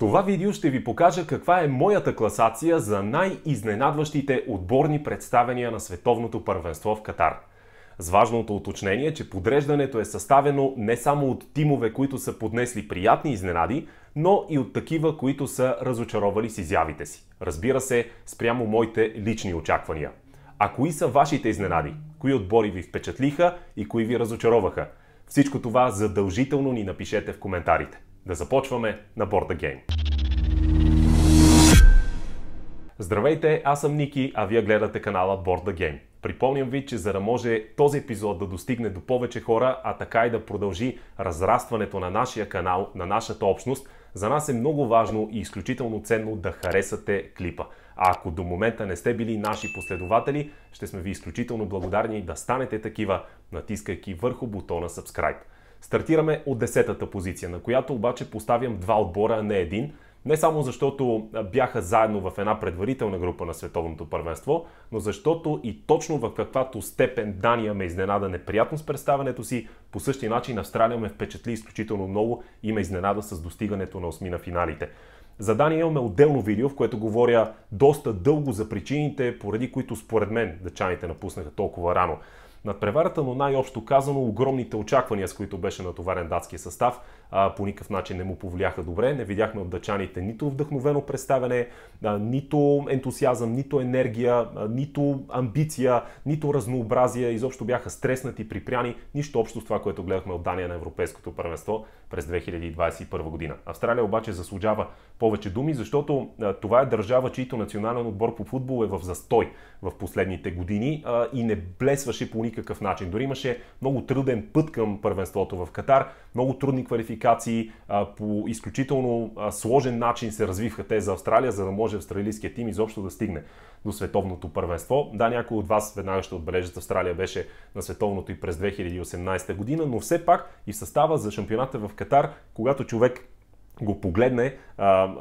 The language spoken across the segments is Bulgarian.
това видео ще ви покажа каква е моята класация за най-изненадващите отборни представения на световното първенство в Катар. С важното уточнение, че подреждането е съставено не само от тимове, които са поднесли приятни изненади, но и от такива, които са разочаровали с изявите си. Разбира се, спрямо моите лични очаквания. А кои са вашите изненади? Кои отбори ви впечатлиха и кои ви разочароваха? Всичко това задължително ни напишете в коментарите. Да започваме на борда гейм. Здравейте, аз съм Ники, а вие гледате канала Борда Гейм. Припомням ви, че за да може този епизод да достигне до повече хора, а така и да продължи разрастването на нашия канал, на нашата общност, за нас е много важно и изключително ценно да харесате клипа. А ако до момента не сте били наши последователи, ще сме ви изключително благодарни да станете такива, натискайки върху бутона Subscribe. Стартираме от десетата позиция, на която обаче поставям два отбора, а не един. Не само защото бяха заедно в една предварителна група на световното първенство, но защото и точно в каквато степен Дания ме изненада неприятно с представането си, по същия начин Австралия ме впечатли изключително много и ме изненада с достигането на осми на финалите. За Дания имаме отделно видео, в което говоря доста дълго за причините, поради които според мен дъчаните напуснаха толкова рано. Над преварата, но най-общо казано, огромните очаквания, с които беше натоварен датски състав, а, по никакъв начин не му повлияха добре. Не видяхме от нито вдъхновено представяне, а, нито ентусиазъм, нито енергия, а, нито амбиция, нито разнообразие. Изобщо бяха стреснати, припряни. Нищо общо с това, което гледахме от Дания на Европейското първенство през 2021 година. Австралия обаче заслужава повече думи, защото а, това е държава, чийто национален отбор по футбол е в застой в последните години а, и не блесваше по никакъв начин. Дори имаше много труден път към първенството в Катар, много трудни квалификации квалификации. По изключително сложен начин се развивха те за Австралия, за да може австралийския тим изобщо да стигне до световното първенство. Да, някои от вас веднага ще отбележат, Австралия беше на световното и през 2018 година, но все пак и в състава за шампионата в Катар, когато човек го погледне,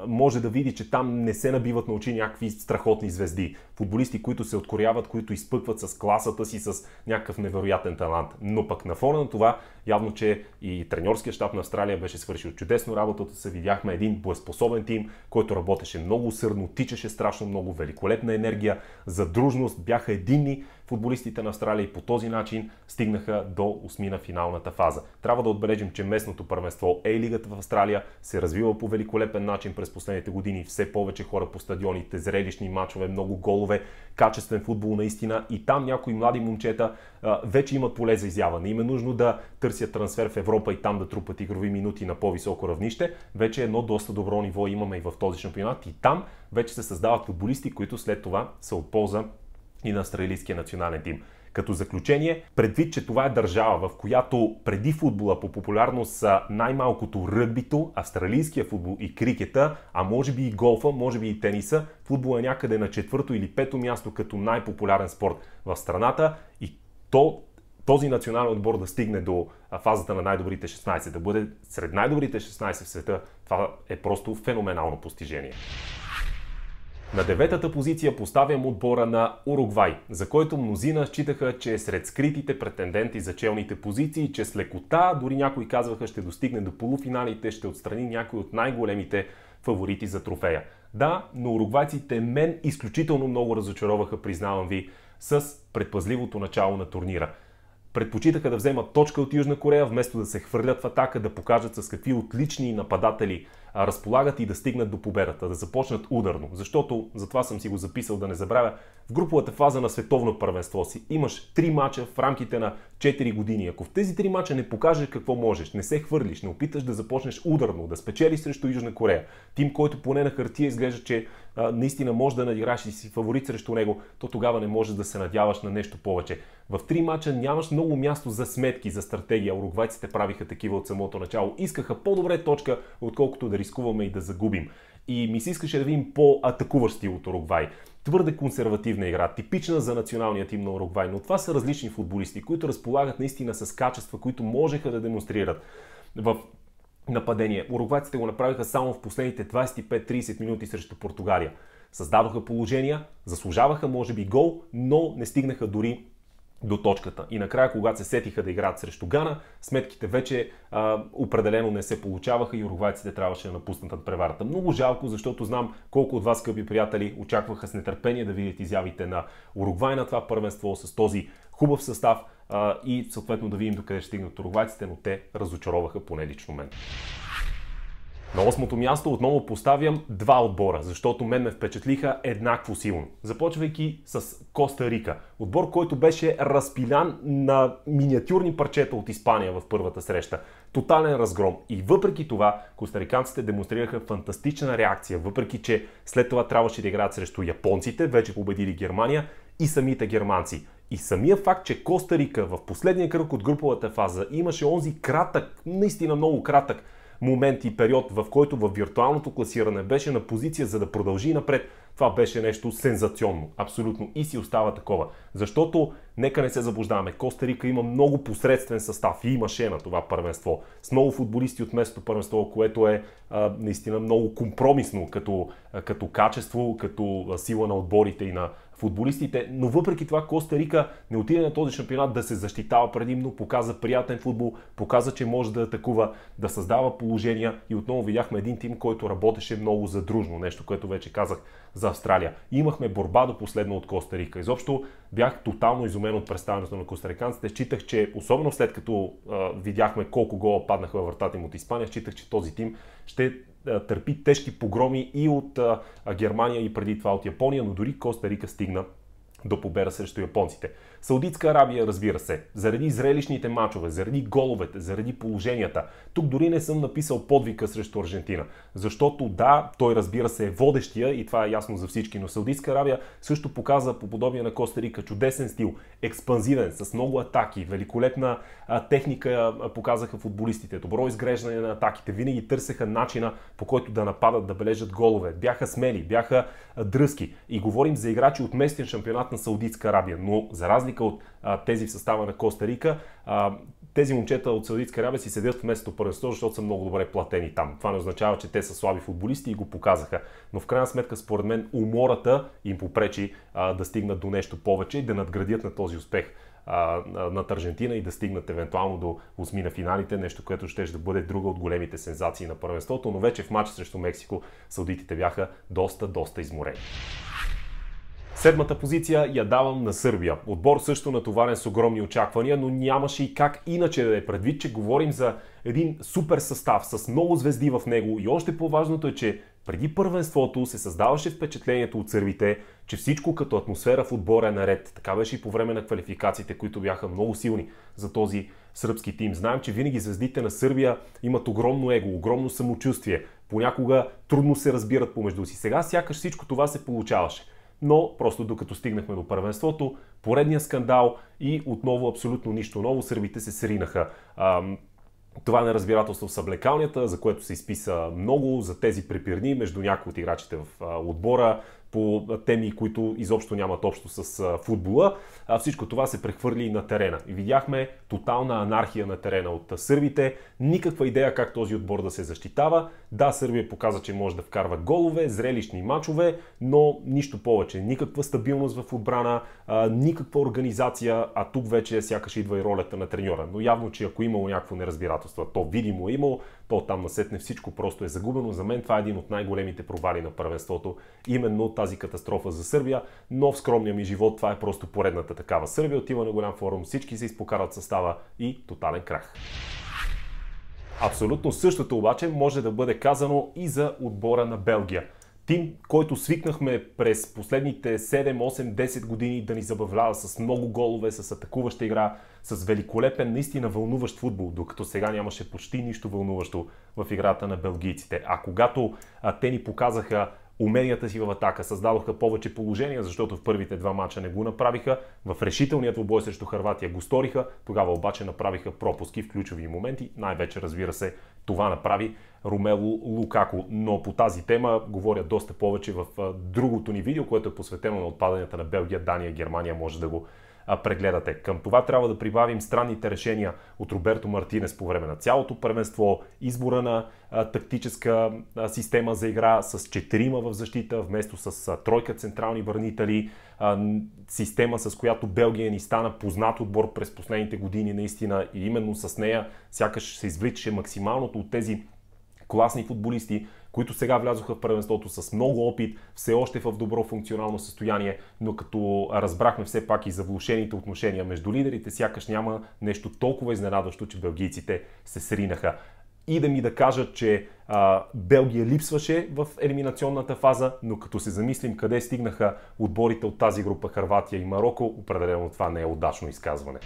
може да види, че там не се набиват на очи някакви страхотни звезди. Футболисти, които се откоряват, които изпъкват с класата си, с някакъв невероятен талант. Но пък на фона на това Явно, че и треньорския щаб на Австралия беше свършил чудесно работата се. Видяхме един боеспособен тим, който работеше много усърдно, тичаше страшно много, великолепна енергия, задружност, бяха единни футболистите на Австралия и по този начин стигнаха до осми на финалната фаза. Трябва да отбележим, че местното първенство е лигата в Австралия се развива по великолепен начин през последните години. Все повече хора по стадионите, зрелищни матчове, много голове, качествен футбол наистина и там някои млади момчета а, вече имат поле за изява. Не им е нужно да търсят търсят е трансфер в Европа и там да трупат игрови минути на по-високо равнище, вече едно доста добро ниво имаме и в този шампионат и там вече се създават футболисти, които след това са от полза и на австралийския национален тим. Като заключение, предвид, че това е държава, в която преди футбола по популярност са най-малкото ръгбито, австралийския футбол и крикета, а може би и голфа, може би и тениса, футбол е някъде на четвърто или пето място като най-популярен спорт в страната и то този национален отбор да стигне до фазата на най-добрите 16, да бъде сред най-добрите 16 в света, това е просто феноменално постижение. На деветата позиция поставям отбора на Уругвай, за който мнозина считаха, че е сред скритите претенденти за челните позиции, че с лекота, дори някои казваха, ще достигне до полуфиналите, ще отстрани някои от най-големите фаворити за трофея. Да, но уругвайците мен изключително много разочароваха, признавам ви, с предпазливото начало на турнира предпочитаха да вземат точка от Южна Корея, вместо да се хвърлят в атака, да покажат с какви отлични нападатели разполагат и да стигнат до победата, да започнат ударно. Защото, затова съм си го записал да не забравя, в груповата фаза на световно първенство си имаш 3 мача в рамките на 4 години. Ако в тези 3 мача не покажеш какво можеш, не се хвърлиш, не опиташ да започнеш ударно, да спечелиш срещу Южна Корея, тим, който поне на хартия изглежда, че а, наистина може да надиграш и си фаворит срещу него, то тогава не можеш да се надяваш на нещо повече. В 3 мача нямаш много място за сметки, за стратегия. Уругвайците правиха такива от самото начало. Искаха по-добре точка, отколкото да рискуваме и да загубим. И ми се искаше да видим по-атакуващ стил от Уругвай. Твърде консервативна игра, типична за националния тим на Уругвай, но това са различни футболисти, които разполагат наистина с качества, които можеха да демонстрират в нападение. Уругвайците го направиха само в последните 25-30 минути срещу Португалия. Създадоха положения, заслужаваха може би гол, но не стигнаха дори до точката. И накрая, когато се сетиха да играят срещу Гана, сметките вече а, определено не се получаваха и уругвайците трябваше да напуснат от преварата. Много жалко, защото знам колко от вас, скъпи приятели, очакваха с нетърпение да видят изявите на Уругвай на това първенство с този хубав състав а, и съответно да видим докъде ще стигнат уругвайците, но те разочароваха поне лично мен. На осмото място отново поставям два отбора, защото мен ме впечатлиха еднакво силно. Започвайки с Коста Рика. Отбор, който беше разпилян на миниатюрни парчета от Испания в първата среща. Тотален разгром. И въпреки това, костариканците демонстрираха фантастична реакция, въпреки че след това трябваше да играят срещу японците, вече победили Германия и самите германци. И самия факт, че Коста Рика в последния кръг от груповата фаза имаше онзи кратък, наистина много кратък момент и период, в който в виртуалното класиране беше на позиция за да продължи напред, това беше нещо сензационно. Абсолютно. И си остава такова. Защото, нека не се заблуждаваме, Коста Рика има много посредствен състав и имаше на това първенство. С много футболисти от местното първенство, което е а, наистина много компромисно като, а, като качество, като сила на отборите и на футболистите, но въпреки това Коста Рика не отиде на този шампионат да се защитава предимно, показа приятен футбол, показа, че може да атакува, да създава положения и отново видяхме един тим, който работеше много задружно, нещо, което вече казах за Австралия. И имахме борба до последно от Коста Рика. Изобщо бях тотално изумен от представянето на костариканците. Считах, че особено след като а, видяхме колко гола паднаха във вратата им от Испания, считах, че този тим ще а, търпи тежки погроми и от а, Германия и преди това от Япония, но дори Коста Рика стигна до победа срещу японците. Саудитска Арабия, разбира се, заради зрелищните мачове, заради головете, заради положенията. Тук дори не съм написал подвика срещу Аржентина, защото да, той разбира се е водещия и това е ясно за всички, но Саудитска Арабия също показа по подобие на Коста Рика чудесен стил, експанзивен, с много атаки, великолепна техника показаха футболистите, добро изгреждане на атаките, винаги търсеха начина по който да нападат, да бележат голове, бяха смели, бяха дръзки и говорим за играчи от местен шампионат на Саудитска Арабия. Но за разлика от а, тези в състава на Коста Рика, а, тези момчета от Саудитска Арабия си седят в местото първенство, защото са много добре платени там. Това не означава, че те са слаби футболисти и го показаха. Но в крайна сметка, според мен, умората им попречи а, да стигнат до нещо повече и да надградят на този успех над Аржентина и да стигнат евентуално до 8 на финалите, нещо, което ще да бъде друга от големите сензации на първенството, но вече в матч срещу Мексико саудитите бяха доста, доста изморени. Седмата позиция я давам на Сърбия. Отбор също натоварен с огромни очаквания, но нямаше и как иначе да е предвид, че говорим за един супер състав с много звезди в него и още по-важното е, че преди първенството се създаваше впечатлението от сърбите, че всичко като атмосфера в отбора е наред. Така беше и по време на квалификациите, които бяха много силни за този сръбски тим. Знаем, че винаги звездите на Сърбия имат огромно его, огромно самочувствие. Понякога трудно се разбират помежду си. Сега сякаш всичко това се получаваше но просто докато стигнахме до първенството, поредния скандал и отново абсолютно нищо ново. Сърбите се сринаха. Това неразбирателство в съблекалнията, за което се изписа много, за тези препирни между някои от играчите в отбора, по теми, които изобщо нямат общо с футбола. Всичко това се прехвърли на терена. И видяхме тотална анархия на терена от сърбите, никаква идея как този отбор да се защитава. Да, Сърбия показа, че може да вкарва голове, зрелищни мачове, но нищо повече. Никаква стабилност в отбрана, никаква организация, а тук вече сякаш идва и ролята на треньора. Но явно, че ако е имало някакво неразбирателство, то видимо е имало, то там насетне всичко просто е загубено. За мен това е един от най-големите провали на първенството. Именно тази катастрофа за Сърбия, но в скромния ми живот това е просто поредната такава. Сърбия отива на голям форум, всички се изпокарат състава и тотален крах. Абсолютно същото обаче може да бъде казано и за отбора на Белгия. Тим, който свикнахме през последните 7, 8, 10 години да ни забавлява с много голове, с атакуваща игра, с великолепен, наистина вълнуващ футбол, докато сега нямаше почти нищо вълнуващо в играта на белгийците. А когато а, те ни показаха уменията си в атака, създадоха повече положения, защото в първите два мача не го направиха, в решителният двубой срещу Харватия го сториха, тогава обаче направиха пропуски в ключови моменти, най-вече разбира се това направи Ромело Лукако. Но по тази тема говоря доста повече в другото ни видео, което е посветено на отпадането на Белгия, Дания, Германия. Може да го прегледате. Към това трябва да прибавим странните решения от Роберто Мартинес по време на цялото първенство, избора на тактическа система за игра с четирима в защита, вместо с тройка централни върнители, система с която Белгия ни стана познат отбор през последните години наистина и именно с нея сякаш се извличаше максималното от тези класни футболисти, които сега влязоха в първенството с много опит, все още в добро функционално състояние, но като разбрахме все пак и за влушените отношения между лидерите, сякаш няма нещо толкова изненадващо, че белгийците се сринаха и да ми да кажат, че а, Белгия липсваше в елиминационната фаза, но като се замислим къде стигнаха отборите от тази група Харватия и Марокко, определено това не е удачно изказване.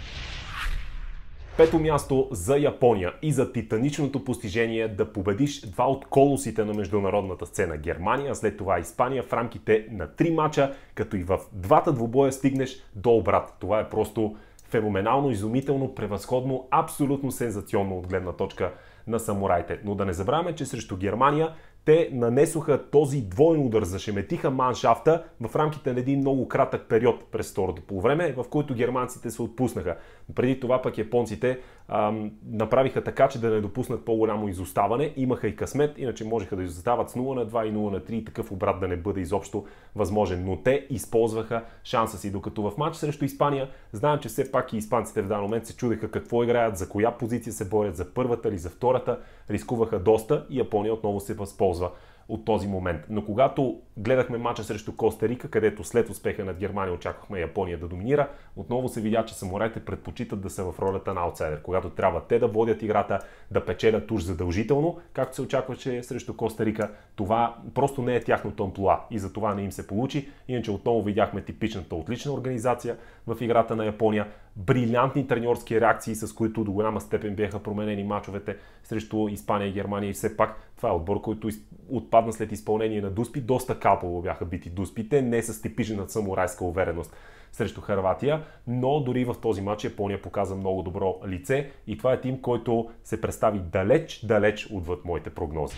Пето място за Япония и за титаничното постижение да победиш два от колосите на международната сцена Германия, след това Испания в рамките на три мача, като и в двата двубоя стигнеш до обрат. Това е просто феноменално, изумително, превъзходно, абсолютно сензационно от гледна точка на самураите. Но да не забравяме, че срещу Германия те нанесоха този двоен удар, зашеметиха маншафта в рамките на един много кратък период през второто полувреме, в който германците се отпуснаха. Преди това пък японците ам, направиха така, че да не допуснат по-голямо изоставане. Имаха и късмет, иначе можеха да изостават с 0 на 2 и 0 на 3 и такъв обрат да не бъде изобщо възможен. Но те използваха шанса си, докато в матч срещу Испания, знаем, че все пак и испанците в даден момент се чудеха какво играят, за коя позиция се борят, за първата или за втората, рискуваха доста и Япония отново се възползва от този момент. Но когато гледахме мача срещу Коста Рика, където след успеха над Германия очаквахме Япония да доминира, отново се видя, че самураите предпочитат да са в ролята на аутсайдер, когато трябва те да водят играта, да печелят уж задължително, както се очакваше срещу Коста Рика. Това просто не е тяхното амплуа и за това не им се получи. Иначе отново видяхме типичната отлична организация в играта на Япония брилянтни треньорски реакции, с които до голяма степен бяха променени мачовете срещу Испания и Германия. И все пак това е отбор, който отпадна след изпълнение на Дуспи. Доста капово бяха бити Дуспите, не с типичната самурайска увереност срещу Харватия, но дори в този матч Япония показа много добро лице и това е тим, който се представи далеч, далеч отвъд моите прогнози.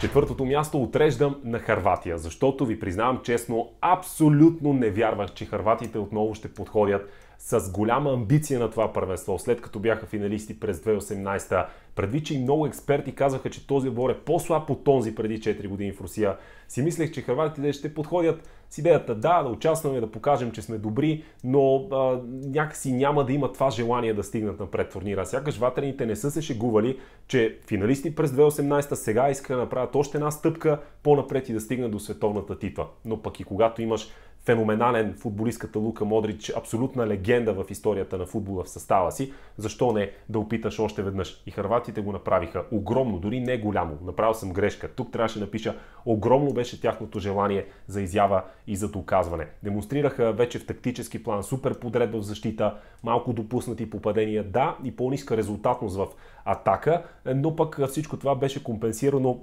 Четвъртото място отреждам на Харватия, защото ви признавам честно, абсолютно не вярвах, че харватите отново ще подходят с голяма амбиция на това първенство, след като бяха финалисти през 2018 предвид, че и много експерти казаха, че този отбор е по-слаб от този преди 4 години в Русия, си мислех, че хрватите ще подходят с идеята да, да участваме, да покажем, че сме добри, но а, някакси няма да има това желание да стигнат напред турнира. Сякаш ватрените не са се шегували, че финалисти през 2018 сега искат да направят още една стъпка по-напред и да стигнат до световната титла. Но пък и когато имаш феноменален футболист като Лука Модрич, абсолютна легенда в историята на футбола в състава си, защо не да опиташ още веднъж? И харватите го направиха огромно, дори не голямо. Направил съм грешка. Тук трябваше да напиша огромно беше тяхното желание за изява и за доказване. Демонстрираха вече в тактически план супер подредба в защита, малко допуснати попадения, да, и по-ниска резултатност в атака, но пък всичко това беше компенсирано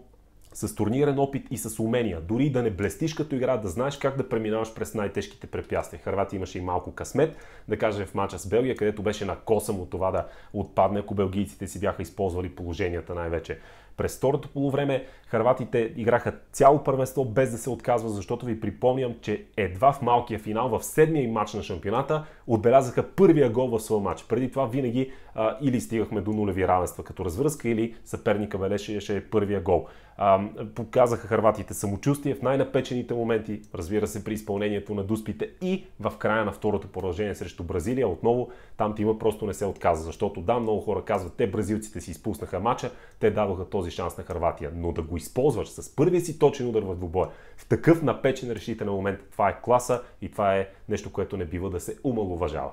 с турнирен опит и с умения. Дори да не блестиш като игра, да знаеш как да преминаваш през най-тежките препятствия. Харватия имаше и малко късмет, да кажем в мача с Белгия, където беше на косъм от това да отпадне, ако белгийците си бяха използвали положенията най-вече. През второто полувреме харватите играха цяло първенство без да се отказва, защото ви припомням, че едва в малкия финал, в седмия им матч на шампионата, отбелязаха първия гол в своя матч. Преди това винаги а, или стигахме до нулеви равенства като развръзка, или съперника бележеше е първия гол. А, показаха харватите самочувствие в най-напечените моменти, разбира се, при изпълнението на дуспите и в края на второто поражение срещу Бразилия. Отново там тима просто не се отказа, защото да, много хора казват, те бразилците си изпуснаха мача, те дадоха този шанс на Харватия, но да го използваш с първия си точен удар в двубоя, в такъв напечен решителен момент, това е класа и това е нещо, което не бива да се умалуважава.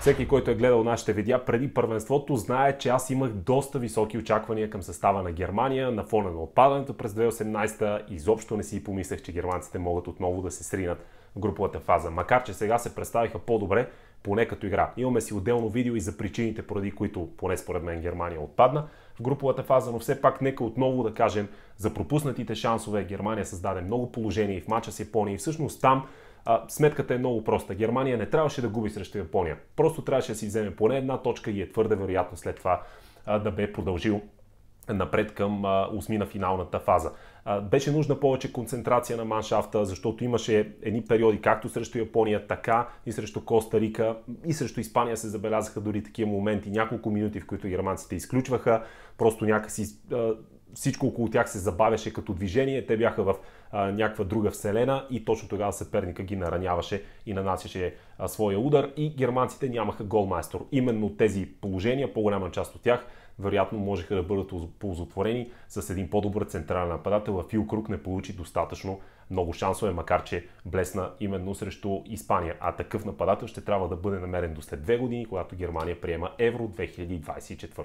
Всеки, който е гледал нашите видеа преди първенството, знае, че аз имах доста високи очаквания към състава на Германия на фона на отпадането през 2018 изобщо не си помислех, че германците могат отново да се сринат в груповата фаза. Макар, че сега се представиха по-добре, поне като игра. Имаме си отделно видео и за причините, поради които, поне според мен, Германия отпадна в груповата фаза, но все пак нека отново да кажем за пропуснатите шансове. Германия създаде много положение и в мача с Япония и всъщност там а, сметката е много проста. Германия не трябваше да губи срещу Япония. Просто трябваше да си вземе поне една точка и е твърде вероятно след това а, да бе продължил напред към осми на финалната фаза. А, беше нужна повече концентрация на маншафта, защото имаше едни периоди както срещу Япония, така и срещу Коста Рика и срещу Испания се забелязаха дори такива моменти, няколко минути, в които германците изключваха, просто някакси а, всичко около тях се забавяше като движение, те бяха в някаква друга вселена и точно тогава Съперника ги нараняваше и нанасяше своя удар и германците нямаха голмайстор. Именно тези положения, по-голяма част от тях, вероятно можеха да бъдат ползотворени с един по-добър централен нападател, а Фил Крук не получи достатъчно много шансове, макар че блесна именно срещу Испания. А такъв нападател ще трябва да бъде намерен до след две години, когато Германия приема Евро 2024.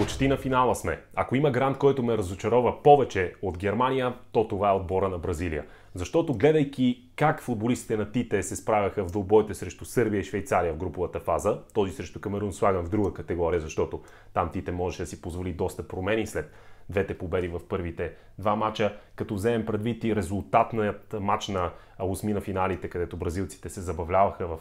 Почти на финала сме. Ако има грант, който ме разочарова повече от Германия, то това е отбора на Бразилия. Защото гледайки как футболистите на Тите се справяха в двубоите срещу Сърбия и Швейцария в груповата фаза, този срещу Камерун слагам в друга категория, защото там Тите можеше да си позволи доста промени след двете победи в първите два мача. Като вземем предвид и резултатният матч на 8-на финалите, където бразилците се забавляваха в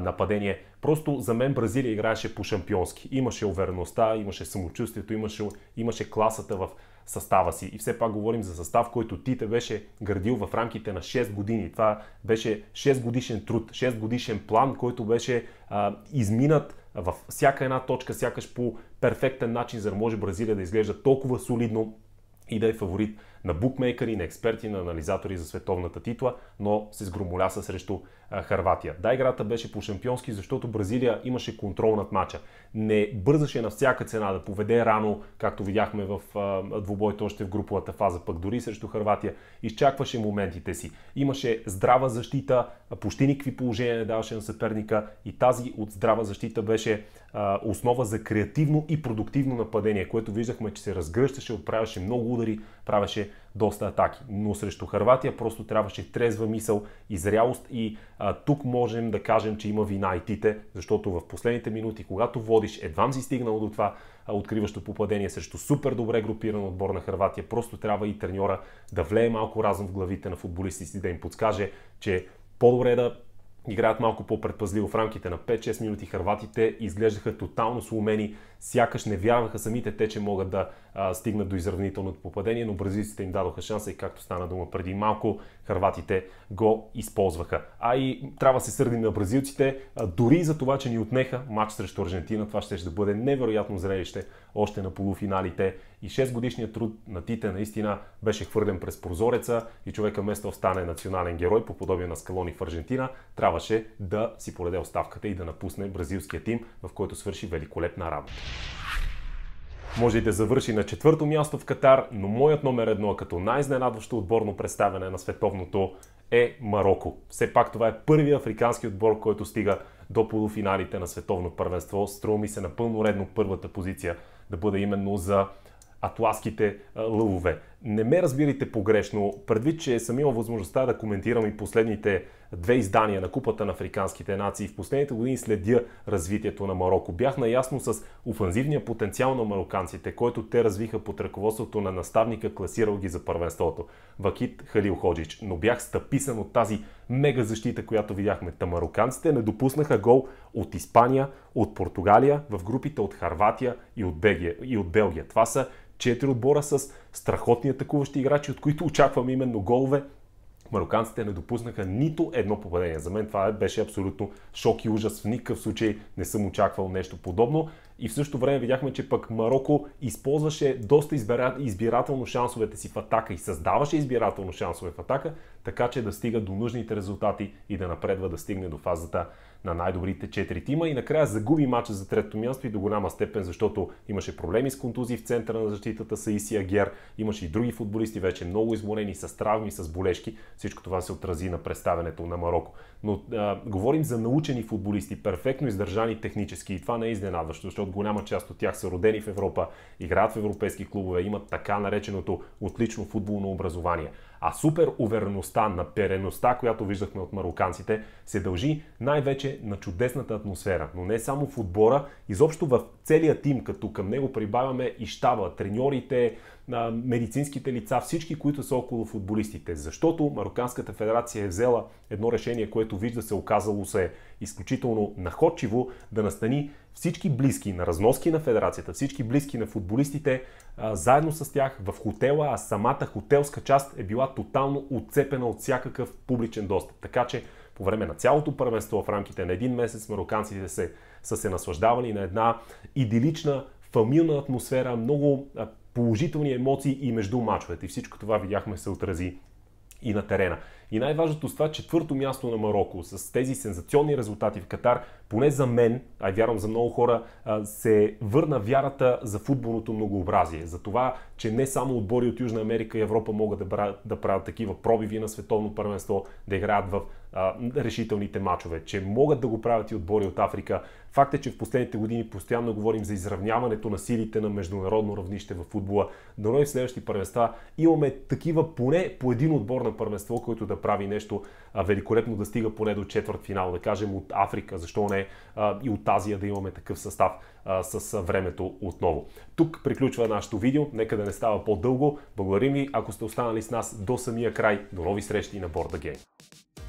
нападение. Просто за мен Бразилия играеше по-шампионски. Имаше увереността, имаше самочувствието, имаше, имаше класата в състава си. И все пак говорим за състав, който Тите беше градил в рамките на 6 години. Това беше 6 годишен труд, 6 годишен план, който беше а, изминат във всяка една точка, сякаш по перфектен начин, за да може Бразилия да изглежда толкова солидно и да е фаворит на букмейкери, на експерти, на анализатори за световната титла, но се сгромоляса срещу Харватия. Да, играта беше по шампионски, защото Бразилия имаше контрол над мача. Не бързаше на всяка цена да поведе рано, както видяхме в двубойто още в груповата фаза, пък дори срещу Харватия. Изчакваше моментите си. Имаше здрава защита, почти никакви положения не даваше на съперника и тази от здрава защита беше основа за креативно и продуктивно нападение, което виждахме, че се разгръщаше, отправяше много удари, правеше доста атаки. Но срещу Харватия просто трябваше трезва мисъл, изрялост и а, тук можем да кажем, че има вина и тите, защото в последните минути, когато водиш, едвам си стигнал до това а, откриващо попадение срещу супер добре групиран отбор на Харватия, просто трябва и треньора да влее малко разум в главите на футболистите, да им подскаже, че по-добре да играят малко по-предпазливо в рамките на 5-6 минути. Харватите изглеждаха тотално сломени сякаш не вярваха самите те, че могат да а, стигнат до изравнителното попадение, но бразилците им дадоха шанса и както стана дума преди малко, харватите го използваха. А и трябва да се сърдим на бразилците, а, дори за това, че ни отнеха матч срещу Аржентина, това ще, ще бъде невероятно зрелище още на полуфиналите. И 6 годишният труд на Тите наистина беше хвърлен през прозореца и човека вместо стане национален герой по подобие на Скалони в Аржентина, трябваше да си поледе оставката и да напусне бразилския тим, в който свърши великолепна работа. Може и да завърши на четвърто място в Катар, но моят номер едно като най-изненадващо отборно представяне на световното е Марокко. Все пак това е първият африкански отбор, който стига до полуфиналите на световно първенство. Струва ми се напълно редно първата позиция да бъде именно за атласките лъвове. Не ме разбирайте погрешно, предвид, че съм имал възможността да коментирам и последните две издания на Купата на африканските нации. В последните години следя развитието на Марокко. Бях наясно с офанзивния потенциал на мароканците, който те развиха под ръководството на наставника, класирал ги за първенството. Вакит Халил Ходжич. Но бях стъписан от тази мега защита, която видяхме. Та мароканците не допуснаха гол от Испания, от Португалия, в групите от Харватия и от, Бегия, и от Белгия. Това са четири отбора с страхотни атакуващи играчи, от които очакваме именно голове. Мароканците не допуснаха нито едно попадение. За мен това беше абсолютно шок и ужас. В никакъв случай не съм очаквал нещо подобно. И в същото време видяхме, че пък Марокко използваше доста избирателно шансовете си в атака и създаваше избирателно шансове в атака, така че да стига до нужните резултати и да напредва да стигне до фазата на най-добрите четири тима и накрая загуби мача за трето място и до голяма степен, защото имаше проблеми с контузии в центъра на защитата Исия Гер. имаше и други футболисти вече много изморени с травми, с болешки. Всичко това се отрази на представенето на Марокко. Но а, говорим за научени футболисти, перфектно издържани технически и това не е изненадващо, защото голяма част от тях са родени в Европа, играят в европейски клубове, имат така нареченото отлично футболно образование. А супер увереността, напереността, която виждахме от мароканците, се дължи най-вече на чудесната атмосфера. Но не само в отбора, изобщо в целия тим, като към него прибавяме и щаба, треньорите, медицинските лица, всички, които са около футболистите. Защото Марокканската федерация е взела едно решение, което вижда се оказало се изключително находчиво да настани всички близки на разноски на федерацията, всички близки на футболистите, заедно с тях в хотела, а самата хотелска част е била тотално отцепена от всякакъв публичен достъп. Така че по време на цялото първенство в рамките на един месец мароканците се, са се наслаждавали на една идилична фамилна атмосфера, много положителни емоции и между мачовете. И всичко това видяхме се отрази и на терена. И най-важното с това четвърто място на Марокко с тези сензационни резултати в Катар, поне за мен, ай, вярвам за много хора, се върна вярата за футболното многообразие. За това, че не само отбори от Южна Америка и Европа могат да, правят, да правят такива пробиви на световно първенство, да играят в а, решителните мачове, че могат да го правят и отбори от Африка Факт е, че в последните години постоянно говорим за изравняването на силите на международно равнище в футбола. Но и в следващи първенства имаме такива поне по един отбор на първенство, който да прави нещо великолепно, да стига поне до четвърт финал, да кажем от Африка, защо не и от Азия да имаме такъв състав с времето отново. Тук приключва нашето видео, нека да не става по-дълго. Благодарим ви, ако сте останали с нас до самия край. До нови срещи на Борда Гейм.